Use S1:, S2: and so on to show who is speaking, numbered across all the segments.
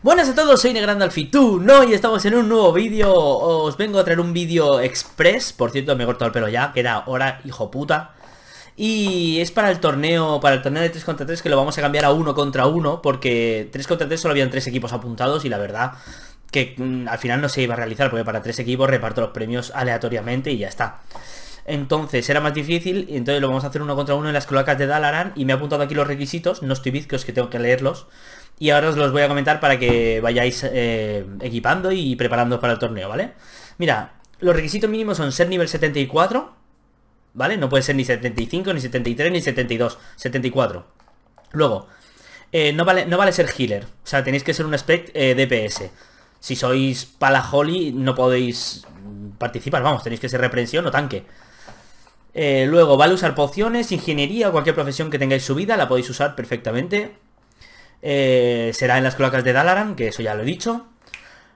S1: Buenas a todos, soy Negrandalf y tú, no, y estamos en un nuevo vídeo, os vengo a traer un vídeo express, por cierto me he cortado el pelo ya, que era hora, hijo puta Y es para el torneo, para el torneo de 3 contra 3 que lo vamos a cambiar a 1 contra 1 Porque 3 contra 3 solo habían 3 equipos apuntados y la verdad que mm, al final no se iba a realizar Porque para 3 equipos reparto los premios aleatoriamente y ya está entonces era más difícil y entonces lo vamos a hacer uno contra uno en las cloacas de Dalaran y me he apuntado aquí los requisitos, no estoy es que tengo que leerlos y ahora os los voy a comentar para que vayáis eh, equipando y preparando para el torneo, ¿vale? Mira, los requisitos mínimos son ser nivel 74, ¿vale? No puede ser ni 75, ni 73, ni 72, 74. Luego, eh, no, vale, no vale ser healer, o sea, tenéis que ser un spec eh, DPS. Si sois holy, no podéis participar, vamos, tenéis que ser reprensión o tanque. luego, vale usar pociones, ingeniería o cualquier profesión que tengáis subida, la podéis usar perfectamente. Eh, será en las cloacas de Dalaran, que eso ya lo he dicho.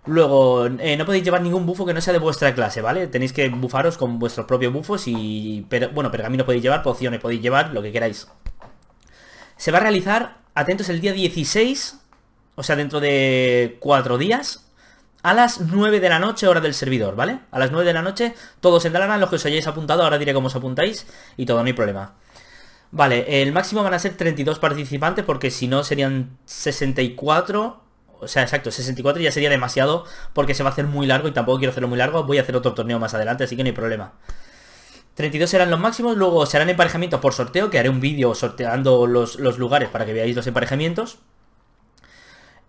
S1: Luego, eh, no podéis llevar ningún bufo que no sea de vuestra clase, ¿vale? Tenéis que bufaros con vuestros propios bufos y... Pero, bueno, pergamino podéis llevar, pociones podéis llevar, lo que queráis. Se va a realizar, atentos, el día 16, o sea, dentro de cuatro días, a las 9 de la noche, hora del servidor, ¿vale? A las 9 de la noche, todos en Dalaran, los que os hayáis apuntado, ahora diré cómo os apuntáis y todo, no hay problema. Vale, el máximo van a ser 32 participantes porque si no serían 64. O sea, exacto, 64 ya sería demasiado porque se va a hacer muy largo y tampoco quiero hacerlo muy largo. Voy a hacer otro torneo más adelante, así que no hay problema. 32 serán los máximos, luego serán emparejamientos por sorteo, que haré un vídeo sorteando los, lugares para que veáis los emparejamientos.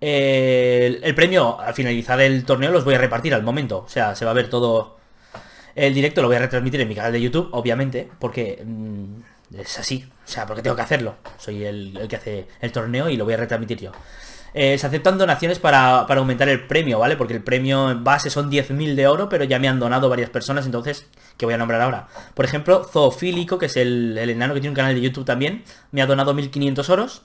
S1: Eh, el, premio al finalizar el torneo los voy a repartir al momento. O sea, se va a ver todo el directo, lo voy a retransmitir en mi canal de YouTube, obviamente, porque mm, es así. O sea, porque tengo que hacerlo. Soy el, que hace el torneo y lo voy a retransmitir yo. Eh, se aceptan donaciones para, aumentar el premio, ¿vale? Porque el premio en base son 10.000 de oro, pero ya me han donado varias personas, entonces, que voy a nombrar ahora. Por ejemplo, Zoofílico, que es el, el enano que tiene un canal de YouTube también, me ha donado 1.500 oros.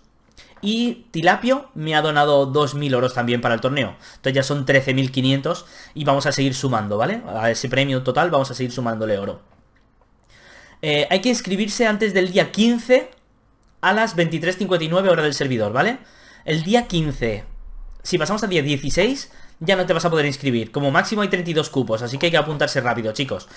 S1: Y Tilapio me ha donado 2.000 oros también para el torneo. Entonces ya son 13.500 y vamos a seguir sumando, ¿vale? A ese premio total vamos a seguir sumándole oro. Eh, hay que inscribirse antes del día 15 a las 23.59 hora del servidor, ¿vale? El día 15, si pasamos al día 16, ya no te vas a poder inscribir. Como máximo hay 32 cupos, así que hay que apuntarse rápido, chicos.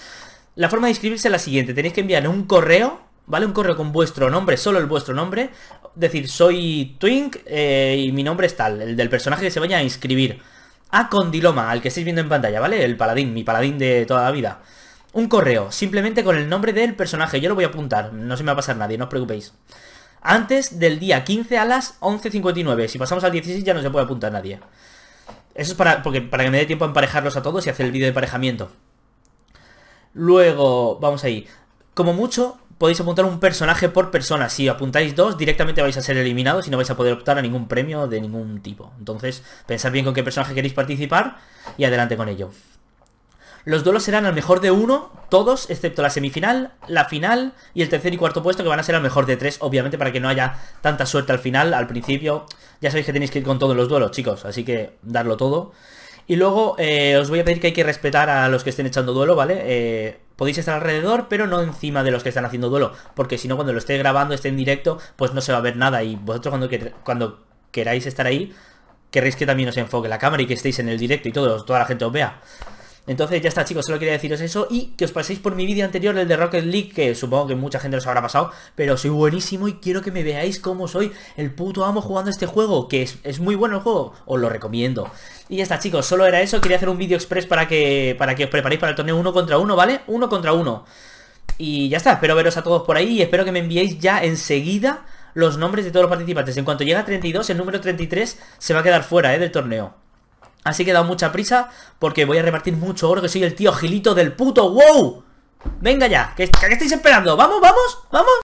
S1: La forma de inscribirse es la siguiente. Tenéis que enviar un correo, ¿vale? Un correo con vuestro nombre, solo el vuestro nombre. Decir, soy Twink eh, y mi nombre es tal, el del personaje que se vaya a inscribir. A Condiloma, al que estáis viendo en pantalla, ¿vale? El paladín, mi paladín de toda la vida. Un correo, simplemente con el nombre del personaje. Yo lo voy a apuntar, no se me va a pasar nadie, no os preocupéis. Antes del día 15 a las 11.59. Si pasamos al 16 ya no se puede apuntar nadie. Eso es para, porque, para que me dé tiempo a emparejarlos a todos y hacer el vídeo de emparejamiento. Luego, vamos ahí. Como mucho, podéis apuntar un personaje por persona. Si apuntáis dos, directamente vais a ser eliminados y no vais a poder optar a ningún premio de ningún tipo. Entonces, pensad bien con qué personaje queréis participar y adelante con ello los duelos serán al mejor de uno, todos, excepto la semifinal, la final y el tercer y cuarto puesto, que van a ser al mejor de tres, obviamente, para que no haya tanta suerte al final, al principio. Ya sabéis que tenéis que ir con todos los duelos, chicos, así que darlo todo. Y luego eh, os voy a pedir que hay que respetar a los que estén echando duelo, ¿vale? Eh, podéis estar alrededor, pero no encima de los que están haciendo duelo, porque si no, cuando lo esté grabando, esté en directo, pues no se va a ver nada. Y vosotros cuando, queráis estar ahí, querréis que también os enfoque la cámara y que estéis en el directo y toda la gente os vea. Entonces ya está chicos, solo quería deciros eso y que os paséis por mi vídeo anterior, el de Rocket League, que supongo que mucha gente os habrá pasado, pero soy buenísimo y quiero que me veáis cómo soy el puto amo jugando este juego, que es, muy bueno el juego, os lo recomiendo. Y ya está chicos, solo era eso, quería hacer un vídeo express para que, para que os preparéis para el torneo uno contra uno, ¿vale? Uno contra uno. Y ya está, espero veros a todos por ahí y espero que me enviéis ya enseguida los nombres de todos los participantes. En cuanto llega a 32, el número 33 se va a quedar fuera ¿eh? del torneo. Así que he dado mucha prisa porque voy a repartir mucho oro, que soy el tío gilito del puto WoW. Venga ya, ¿qué, estáis esperando? ¿Vamos, vamos, vamos?